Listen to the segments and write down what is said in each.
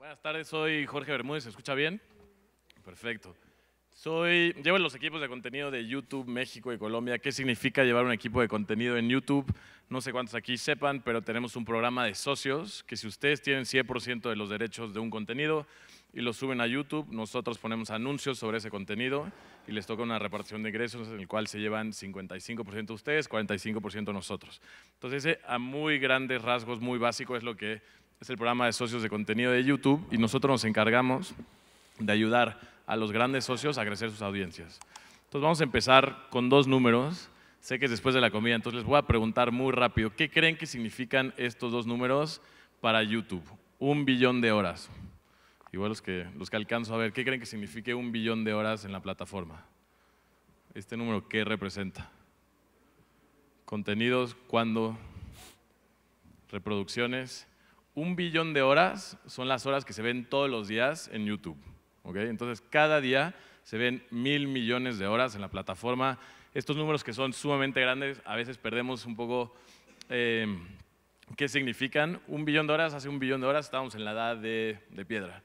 Buenas tardes, soy Jorge Bermúdez, ¿se escucha bien? Perfecto. Soy, llevo los equipos de contenido de YouTube México y Colombia. ¿Qué significa llevar un equipo de contenido en YouTube? No sé cuántos aquí sepan, pero tenemos un programa de socios que si ustedes tienen 100% de los derechos de un contenido y lo suben a YouTube, nosotros ponemos anuncios sobre ese contenido y les toca una repartición de ingresos en el cual se llevan 55% ustedes, 45% nosotros. Entonces, a muy grandes rasgos, muy básico, es lo que es el programa de socios de contenido de YouTube y nosotros nos encargamos de ayudar a los grandes socios a crecer sus audiencias. Entonces vamos a empezar con dos números. Sé que es después de la comida, entonces les voy a preguntar muy rápido, ¿qué creen que significan estos dos números para YouTube? Un billón de horas. Igual los que, los que alcanzo a ver, ¿qué creen que signifique un billón de horas en la plataforma? ¿Este número qué representa? Contenidos, cuándo, reproducciones, un billón de horas son las horas que se ven todos los días en YouTube. ¿okay? Entonces, cada día se ven mil millones de horas en la plataforma. Estos números que son sumamente grandes, a veces perdemos un poco em, qué significan. Un billón de horas, hace un billón de horas estábamos en la edad de, de piedra.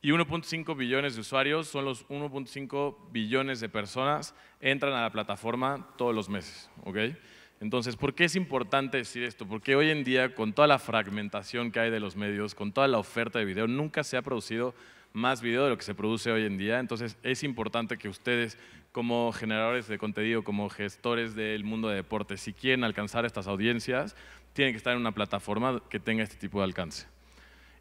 Y 1.5 billones de usuarios son los 1.5 billones de personas entran a la plataforma todos los meses. ¿okay? Entonces, ¿por qué es importante decir esto? Porque hoy en día, con toda la fragmentación que hay de los medios, con toda la oferta de video, nunca se ha producido más video de lo que se produce hoy en día. Entonces, es importante que ustedes, como generadores de contenido, como gestores del mundo de deportes, si quieren alcanzar estas audiencias, tienen que estar en una plataforma que tenga este tipo de alcance.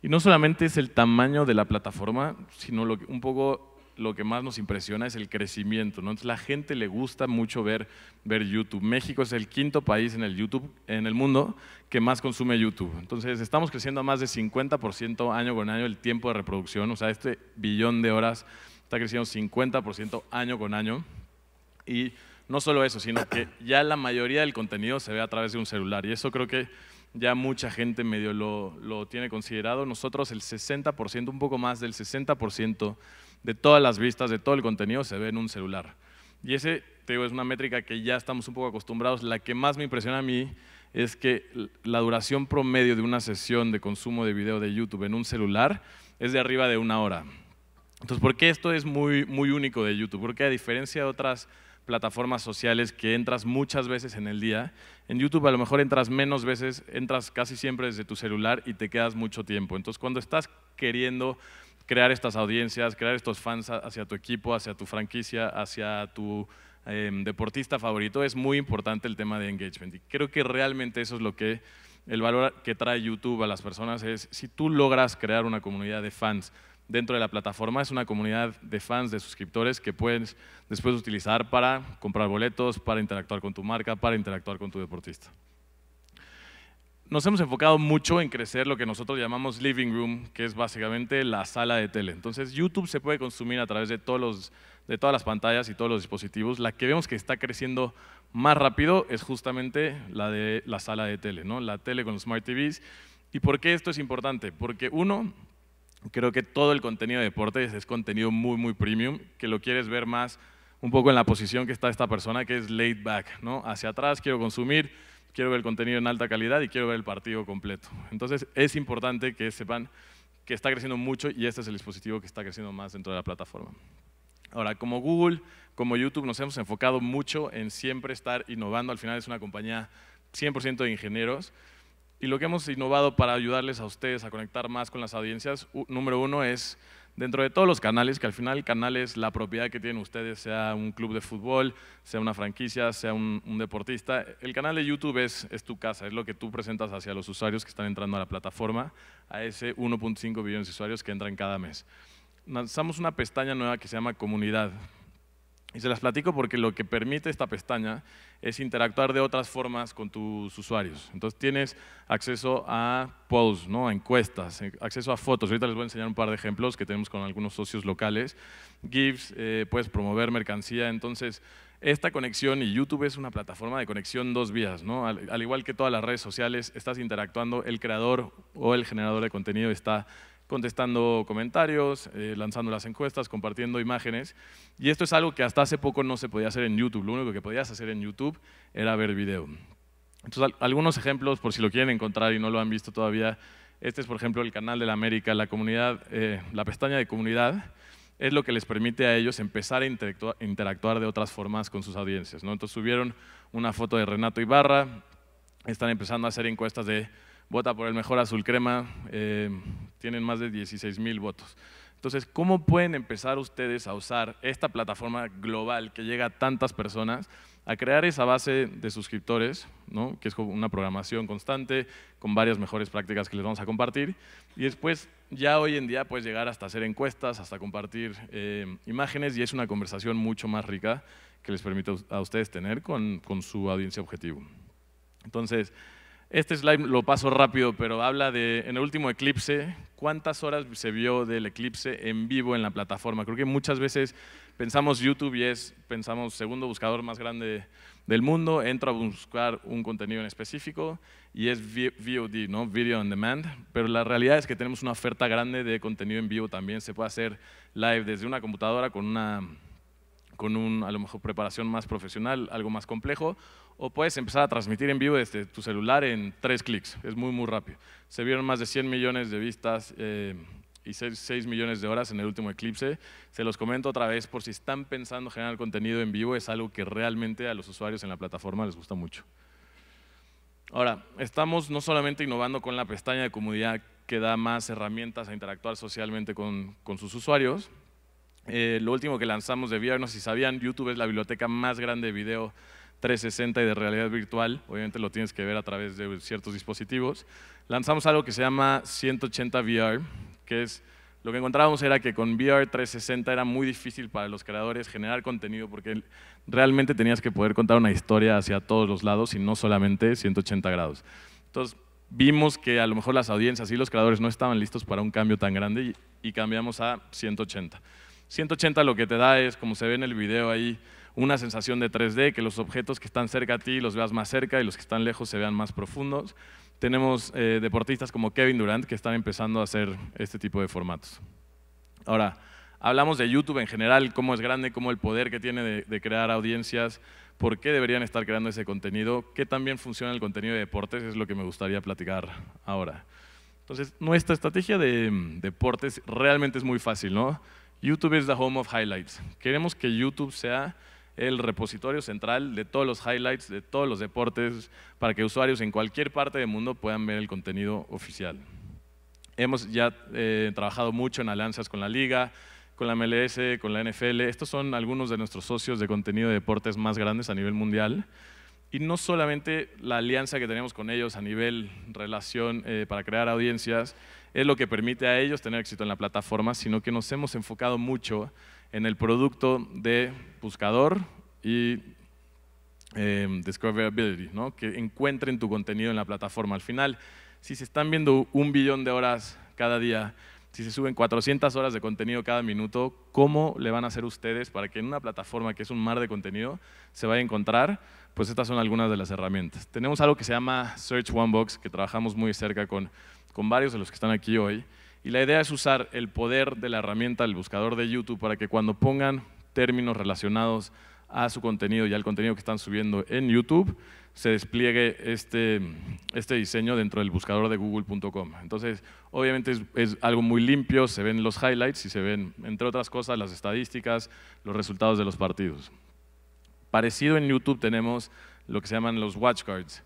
Y no solamente es el tamaño de la plataforma, sino lo un poco lo que más nos impresiona es el crecimiento. ¿no? Entonces, la gente le gusta mucho ver, ver YouTube. México es el quinto país en el, YouTube, en el mundo que más consume YouTube. Entonces, estamos creciendo a más de 50% año con año el tiempo de reproducción. O sea, este billón de horas está creciendo 50% año con año. Y no solo eso, sino que ya la mayoría del contenido se ve a través de un celular. Y eso creo que ya mucha gente medio lo, lo tiene considerado. Nosotros el 60%, un poco más del 60% de todas las vistas, de todo el contenido, se ve en un celular. Y ese, te digo, es una métrica que ya estamos un poco acostumbrados. La que más me impresiona a mí es que la duración promedio de una sesión de consumo de video de YouTube en un celular es de arriba de una hora. Entonces, ¿por qué esto es muy, muy único de YouTube? Porque a diferencia de otras plataformas sociales que entras muchas veces en el día, en YouTube a lo mejor entras menos veces, entras casi siempre desde tu celular y te quedas mucho tiempo. Entonces, cuando estás queriendo crear estas audiencias, crear estos fans hacia tu equipo, hacia tu franquicia, hacia tu em, deportista favorito, es muy importante el tema de engagement. Y creo que realmente eso es lo que el valor que trae YouTube a las personas es si tú logras crear una comunidad de fans dentro de la plataforma, es una comunidad de fans, de suscriptores que puedes después utilizar para comprar boletos, para interactuar con tu marca, para interactuar con tu deportista nos hemos enfocado mucho en crecer lo que nosotros llamamos living room, que es básicamente la sala de tele. Entonces YouTube se puede consumir a través de, todos los, de todas las pantallas y todos los dispositivos. La que vemos que está creciendo más rápido es justamente la de la sala de tele, ¿no? la tele con los smart TVs. ¿Y por qué esto es importante? Porque uno, creo que todo el contenido de deportes es contenido muy, muy premium, que lo quieres ver más un poco en la posición que está esta persona, que es laid back, ¿no? hacia atrás quiero consumir quiero ver el contenido en alta calidad y quiero ver el partido completo. Entonces, es importante que sepan que está creciendo mucho y este es el dispositivo que está creciendo más dentro de la plataforma. Ahora, como Google, como YouTube, nos hemos enfocado mucho en siempre estar innovando. Al final es una compañía 100% de ingenieros. Y lo que hemos innovado para ayudarles a ustedes a conectar más con las audiencias, número uno es dentro de todos los canales, que al final el canal es la propiedad que tienen ustedes, sea un club de fútbol, sea una franquicia, sea un, deportista. El canal de YouTube es, es, tu casa, es lo que tú presentas hacia los usuarios que están entrando a la plataforma, a ese 1.5 billones de usuarios que entran cada mes. Lanzamos una pestaña nueva que se llama Comunidad. Y se las platico porque lo que permite esta pestaña es interactuar de otras formas con tus usuarios. Entonces tienes acceso a polls, ¿no? a encuestas, eh, acceso a fotos. Ahorita les voy a enseñar un par de ejemplos que tenemos con algunos socios locales. GIFs, eh, puedes promover mercancía. Entonces, esta conexión y YouTube es una plataforma de conexión dos vías. Al, al igual que todas las redes sociales, estás interactuando, el creador o el generador de contenido está contestando comentarios, eh, lanzando las encuestas, compartiendo imágenes. Y esto es algo que hasta hace poco no se podía hacer en YouTube. Lo único que podías hacer en YouTube era ver video. Entonces, algunos ejemplos, por si lo quieren encontrar y no lo han visto todavía, este es, por ejemplo, el canal de la América, la comunidad, eh, la pestaña de comunidad, es lo que les permite a ellos empezar a interactuar, de otras formas con sus audiencias. ¿no? Entonces subieron una foto de Renato Ibarra, están empezando a hacer encuestas de vota por el mejor azul crema, eh, tienen más de 16 mil votos. Entonces, ¿cómo pueden empezar ustedes a usar esta plataforma global que llega a tantas personas, a crear esa base de suscriptores, ¿no? que es una programación constante, con varias mejores prácticas que les vamos a compartir, y después ya hoy en día puedes llegar hasta hacer encuestas, hasta compartir eh, imágenes, y es una conversación mucho más rica que les permite a ustedes tener con, con su audiencia objetivo. Entonces, este slide lo paso rápido, pero habla de, en el último eclipse, cuántas horas se vio del eclipse en vivo en la plataforma. Creo que muchas veces pensamos YouTube y es, pensamos, segundo buscador más grande del mundo, entro a buscar un contenido en específico y es VOD, ¿no? Video on Demand, pero la realidad es que tenemos una oferta grande de contenido en vivo también, se puede hacer live desde una computadora con una con un, a lo mejor preparación más profesional, algo más complejo, o puedes empezar a transmitir en vivo desde tu celular en tres clics. Es muy, muy rápido. Se vieron más de 100 millones de vistas eh, y 6 millones de horas en el último eclipse. Se los comento otra vez por si están pensando generar contenido en vivo. Es algo que realmente a los usuarios en la plataforma les gusta mucho. Ahora, estamos no solamente innovando con la pestaña de comunidad que da más herramientas a interactuar socialmente con, sus usuarios. Eh, lo último que lanzamos de VR, no sé si sabían, YouTube es la biblioteca más grande de video 360 y de realidad virtual. Obviamente lo tienes que ver a través de ciertos dispositivos. Lanzamos algo que se llama 180 VR, que es lo que encontrábamos era que con VR 360 era muy difícil para los creadores generar contenido porque realmente tenías que poder contar una historia hacia todos los lados y no solamente 180 grados. Entonces vimos que a lo mejor las audiencias y los creadores no estaban listos para un cambio tan grande y, cambiamos a 180. 180 lo que te da es, como se ve en el video ahí, una sensación de 3D, que los objetos que están cerca a ti los veas más cerca y los que están lejos se vean más profundos. Tenemos eh, deportistas como Kevin Durant que están empezando a hacer este tipo de formatos. Ahora, hablamos de YouTube en general, cómo es grande, cómo el poder que tiene de, crear audiencias, por qué deberían estar creando ese contenido, qué también funciona el contenido de deportes, es lo que me gustaría platicar ahora. Entonces, nuestra estrategia de mm, deportes realmente es muy fácil, ¿no? YouTube es the home of highlights. Queremos que YouTube sea el repositorio central de todos los highlights, de todos los deportes, para que usuarios en cualquier parte del mundo puedan ver el contenido oficial. Hemos ya eh, trabajado mucho en alianzas con la Liga, con la MLS, con la NFL. Estos son algunos de nuestros socios de contenido de deportes más grandes a nivel mundial. Y no solamente la alianza que tenemos con ellos a nivel relación eh, para crear audiencias es lo que permite a ellos tener éxito en la plataforma, sino que nos hemos enfocado mucho en el producto de buscador y eh, discoverability, ¿no? que encuentren tu contenido en la plataforma. Al final, si se están viendo un billón de horas cada día, si se suben 400 horas de contenido cada minuto, ¿cómo le van a hacer ustedes para que en una plataforma que es un mar de contenido se vaya a encontrar? Pues estas son algunas de las herramientas. Tenemos algo que se llama Search One Box, que trabajamos muy cerca con, con varios de los que están aquí hoy. Y la idea es usar el poder de la herramienta del buscador de YouTube para que cuando pongan términos relacionados a su contenido y al contenido que están subiendo en YouTube, se despliegue este, este diseño dentro del buscador de google.com. Entonces, obviamente es, algo muy limpio, se ven los highlights y se ven, entre otras cosas, las estadísticas, los resultados de los partidos. Parecido en YouTube tenemos lo que se llaman los watch cards.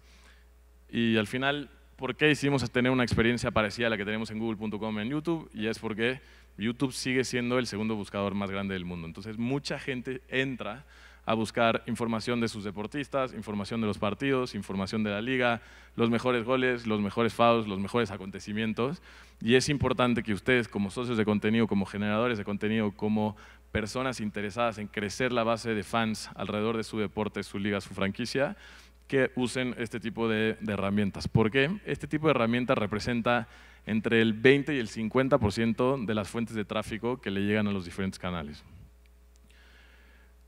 Y al final por qué hicimos tener una experiencia parecida a la que tenemos en google.com en YouTube y es porque YouTube sigue siendo el segundo buscador más grande del mundo. Entonces mucha gente entra a buscar información de sus deportistas, información de los partidos, información de la liga, los mejores goles, los mejores fados, los mejores acontecimientos. Y es importante que ustedes como socios de contenido, como generadores de contenido, como personas interesadas en crecer la base de fans alrededor de su deporte, su liga, su franquicia, que usen este tipo de, herramientas. porque Este tipo de herramientas representa entre el 20 y el 50% de las fuentes de tráfico que le llegan a los diferentes canales.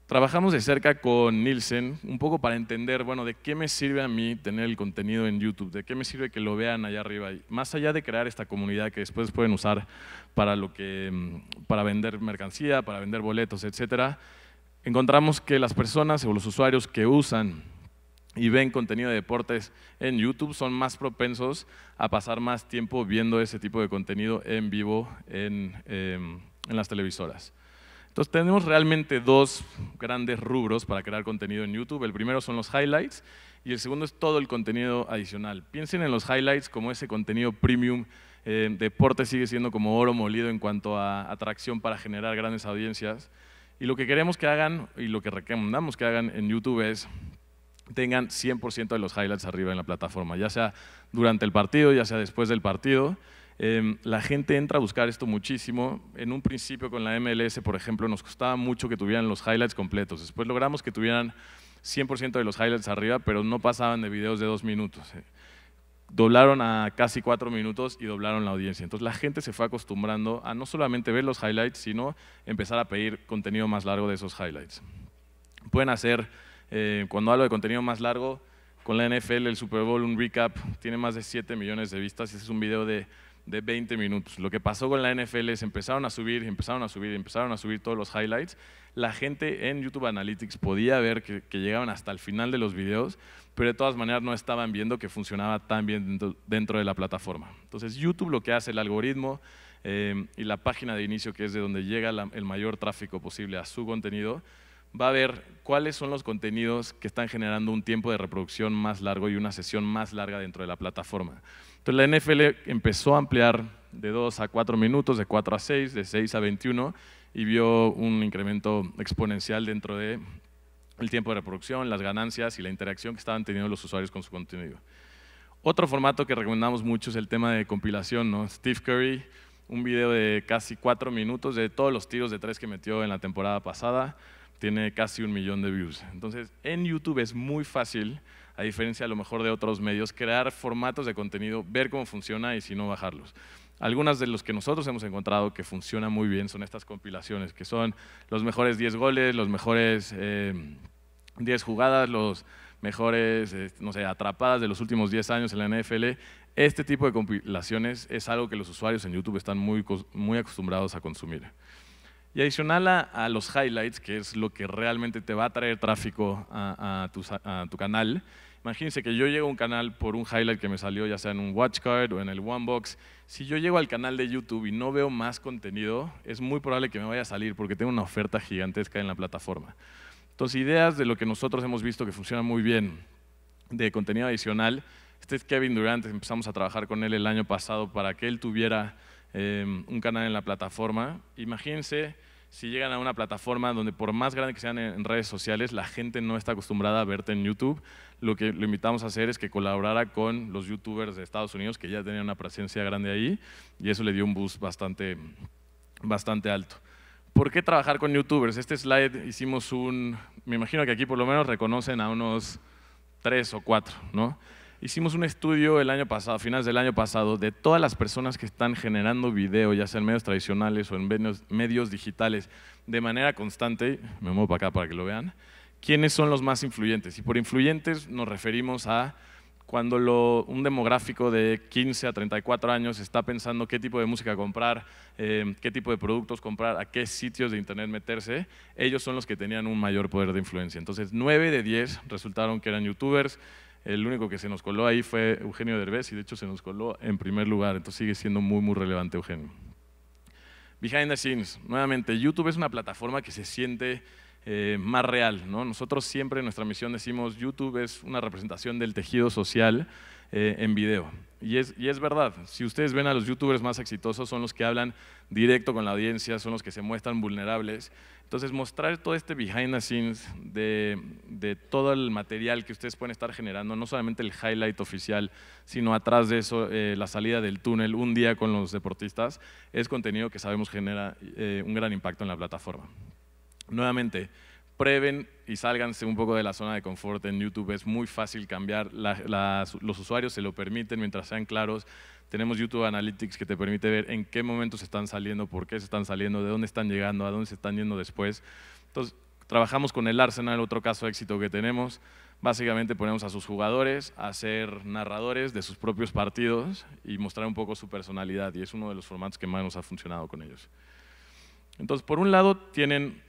Trabajamos de cerca con Nielsen un poco para entender, bueno, de qué me sirve a mí tener el contenido en YouTube, de qué me sirve que lo vean allá arriba. Más allá de crear esta comunidad que después pueden usar para, lo que, mm, para vender mercancía, para vender boletos, etcétera, encontramos que las personas o los usuarios que usan y ven contenido de deportes en YouTube son más propensos a pasar más tiempo viendo ese tipo de contenido en vivo em, en, las televisoras. Entonces tenemos realmente dos grandes rubros para crear contenido en YouTube. El primero son los highlights y el segundo es todo el contenido adicional. Piensen en los highlights como ese contenido premium. Eh, deporte sigue siendo como oro molido en cuanto a atracción para generar grandes audiencias. Y lo que queremos que hagan y lo que recomendamos que hagan en YouTube es tengan 100% de los highlights arriba en la plataforma, ya sea durante el partido, ya sea después del partido. Em, la gente entra a buscar esto muchísimo. En un principio con la MLS, por ejemplo, nos costaba mucho que tuvieran los highlights completos. Después logramos que tuvieran 100% de los highlights arriba, pero no pasaban de videos de dos minutos. Eh, doblaron a casi cuatro minutos y doblaron la audiencia. Entonces la gente se fue acostumbrando a no solamente ver los highlights, sino empezar a pedir contenido más largo de esos highlights. Pueden hacer eh, cuando hablo de contenido más largo, con la NFL, el Super Bowl, un recap, tiene más de 7 millones de vistas y es un video de, de 20 minutos. Lo que pasó con la NFL es empezaron a subir, empezaron a subir, empezaron a subir todos los highlights. La gente en YouTube Analytics podía ver que, llegaban hasta el final de los videos, pero de todas maneras no estaban viendo que funcionaba tan bien dentro, de la plataforma. Entonces YouTube lo que hace, el algoritmo eh, y la página de inicio, que es de donde llega el mayor tráfico posible a su contenido, va a ver cuáles son los contenidos que están generando un tiempo de reproducción más largo y una sesión más larga dentro de la plataforma. Entonces la NFL empezó a ampliar de 2 a 4 minutos, de 4 a 6, de 6 a 21 y vio un incremento exponencial dentro de el tiempo de reproducción, las ganancias y la interacción que estaban teniendo los usuarios con su contenido. Otro formato que recomendamos mucho es el tema de compilación, ¿no? Steve Curry, un video de casi 4 minutos de todos los tiros de tres que metió en la temporada pasada, tiene casi un millón de views. Entonces, en YouTube es muy fácil, a diferencia a lo mejor de otros medios, crear formatos de contenido, ver cómo funciona y si no, bajarlos. Algunas de los que nosotros hemos encontrado que funcionan muy bien son estas compilaciones, que son los mejores 10 goles, los mejores 10 eh, jugadas, los mejores, eh, no sé, atrapadas de los últimos 10 años en la NFL. Este tipo de compilaciones es algo que los usuarios en YouTube están muy, muy acostumbrados a consumir. Y adicional a, los highlights, que es lo que realmente te va a traer tráfico a, tu, canal, imagínense que yo llego a un canal por un highlight que me salió ya sea en un watch card o en el one box. Si yo llego al canal de YouTube y no veo más contenido, es muy probable que me vaya a salir porque tengo una oferta gigantesca en la plataforma. Entonces, ideas de lo que nosotros hemos visto que funciona muy bien de contenido adicional. Este es Kevin Durant, empezamos a trabajar con él el año pasado para que él tuviera Em, un canal en la plataforma. Imagínense si llegan a una plataforma donde por más grande que sean en redes sociales, la gente no está acostumbrada a verte en YouTube. Lo que lo invitamos a hacer es que colaborara con los youtubers de Estados Unidos que ya tenían una presencia grande ahí y eso le dio un boost bastante, bastante alto. ¿Por qué trabajar con youtubers? Este slide hicimos un, me imagino que aquí por lo menos reconocen a unos tres o cuatro, ¿no? Hicimos un estudio el año pasado, a finales del año pasado, de todas las personas que están generando video, ya sea en medios tradicionales o en medios, digitales, de manera constante. Me muevo para acá para que lo vean. ¿Quiénes son los más influyentes? Y por influyentes nos referimos a cuando un demográfico de 15 a 34 años está pensando qué tipo de música comprar, eh, qué tipo de productos comprar, a qué sitios de internet meterse, ellos son los que tenían un mayor poder de influencia. Entonces, 9 de 10 resultaron que eran youtubers, el único que se nos coló ahí fue Eugenio Derbez y de hecho se nos coló en primer lugar. Entonces sigue siendo muy, muy relevante Eugenio. Behind the scenes, nuevamente, YouTube es una plataforma que se siente eh, más real. ¿no? Nosotros siempre en nuestra misión decimos YouTube es una representación del tejido social eh, en video. Y es, y es, verdad, si ustedes ven a los youtubers más exitosos son los que hablan directo con la audiencia, son los que se muestran vulnerables entonces, mostrar todo este behind the scenes de, de, todo el material que ustedes pueden estar generando, no solamente el highlight oficial, sino atrás de eso, eh, la salida del túnel, un día con los deportistas, es contenido que sabemos genera eh, un gran impacto en la plataforma. Nuevamente, prueben y sálganse un poco de la zona de confort en YouTube. Es muy fácil cambiar, los usuarios se lo permiten mientras sean claros, tenemos YouTube Analytics que te permite ver en qué momentos están saliendo, por qué se están saliendo, de dónde están llegando, a dónde se están yendo después. Entonces, trabajamos con el Arsenal, otro caso de éxito que tenemos. Básicamente ponemos a sus jugadores a ser narradores de sus propios partidos y mostrar un poco su personalidad. Y es uno de los formatos que más nos ha funcionado con ellos. Entonces, por un lado, tienen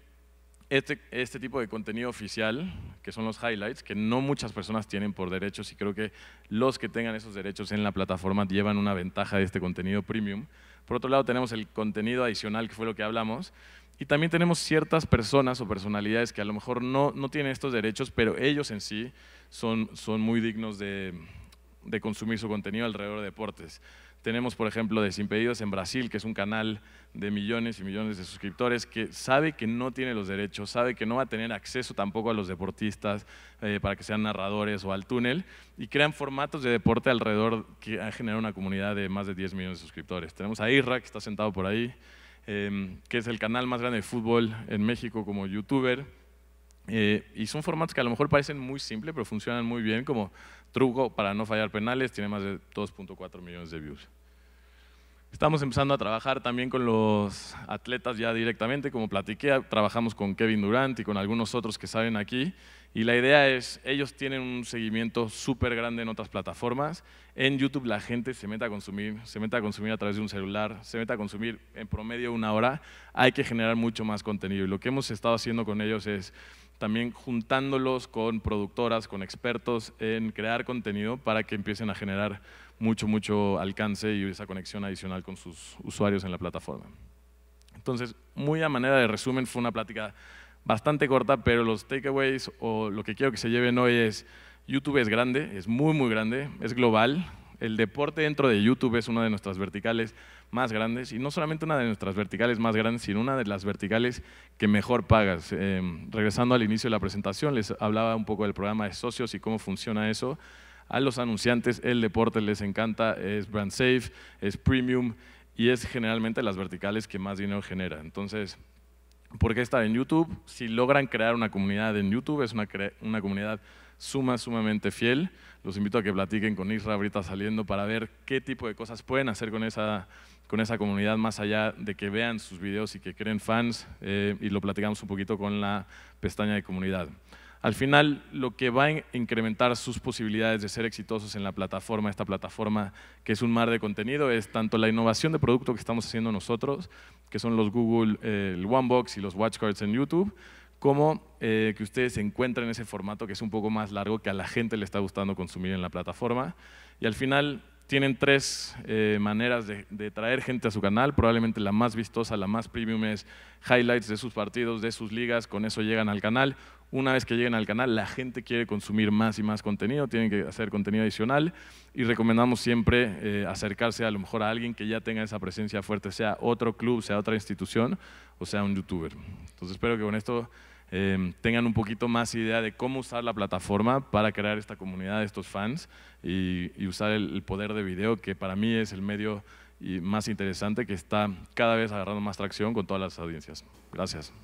este, este, tipo de contenido oficial, que son los highlights, que no muchas personas tienen por derechos y creo que los que tengan esos derechos en la plataforma llevan una ventaja de este contenido premium. Por otro lado, tenemos el contenido adicional, que fue lo que hablamos, y también tenemos ciertas personas o personalidades que a lo mejor no, no tienen estos derechos, pero ellos en sí son, son muy dignos de, de consumir su contenido alrededor de deportes. Tenemos, por ejemplo, Desimpedidos en Brasil, que es un canal de millones y millones de suscriptores que sabe que no tiene los derechos, sabe que no va a tener acceso tampoco a los deportistas eh, para que sean narradores o al túnel, y crean formatos de deporte alrededor que han generado una comunidad de más de 10 millones de suscriptores. Tenemos a Irra, que está sentado por ahí, em, que es el canal más grande de fútbol en México como youtuber. Eh, y son formatos que a lo mejor parecen muy simples, pero funcionan muy bien, como Truco para no fallar penales, tiene más de 2.4 millones de views. Estamos empezando a trabajar también con los atletas ya directamente, como platiqué, trabajamos con Kevin Durant y con algunos otros que saben aquí. Y la idea es, ellos tienen un seguimiento súper grande en otras plataformas. En YouTube la gente se mete a consumir, se mete a consumir a través de un celular, se mete a consumir en promedio una hora. Hay que generar mucho más contenido. Y lo que hemos estado haciendo con ellos es también juntándolos con productoras, con expertos en crear contenido para que empiecen a generar mucho, mucho alcance y esa conexión adicional con sus usuarios en la plataforma. Entonces, muy a manera de resumen, fue una plática bastante corta, pero los takeaways o lo que quiero que se lleven hoy es, YouTube es grande, es muy, muy grande, es global, el deporte dentro de YouTube es una de nuestras verticales más grandes y no solamente una de nuestras verticales más grandes, sino una de las verticales que mejor pagas. Eh, regresando al inicio de la presentación, les hablaba un poco del programa de socios y cómo funciona eso. A los anunciantes el deporte les encanta, es brand safe, es premium y es generalmente las verticales que más dinero genera. Entonces, ¿por qué estar en YouTube? Si logran crear una comunidad en YouTube, es una, una comunidad suma, sumamente fiel. Los invito a que platiquen con Isra ahorita saliendo para ver qué tipo de cosas pueden hacer con esa, con esa comunidad, más allá de que vean sus videos y que creen fans, eh, y lo platicamos un poquito con la pestaña de comunidad. Al final, lo que va a incrementar sus posibilidades de ser exitosos en la plataforma, esta plataforma que es un mar de contenido, es tanto la innovación de producto que estamos haciendo nosotros, que son los Google, eh, el OneBox y los Watch Cards en YouTube, como eh, que ustedes encuentren ese formato que es un poco más largo, que a la gente le está gustando consumir en la plataforma. Y al final tienen tres eh, maneras de, traer gente a su canal. Probablemente la más vistosa, la más premium es highlights de sus partidos, de sus ligas. Con eso llegan al canal. Una vez que lleguen al canal, la gente quiere consumir más y más contenido. Tienen que hacer contenido adicional. Y recomendamos siempre eh, acercarse a lo mejor a alguien que ya tenga esa presencia fuerte, sea otro club, sea otra institución o sea un youtuber. Entonces espero que con esto Em, tengan un poquito más idea de cómo usar la plataforma para crear esta comunidad de estos fans y, usar el, poder de video, que para mí es el medio más interesante que está cada vez agarrando más tracción con todas las audiencias. Gracias.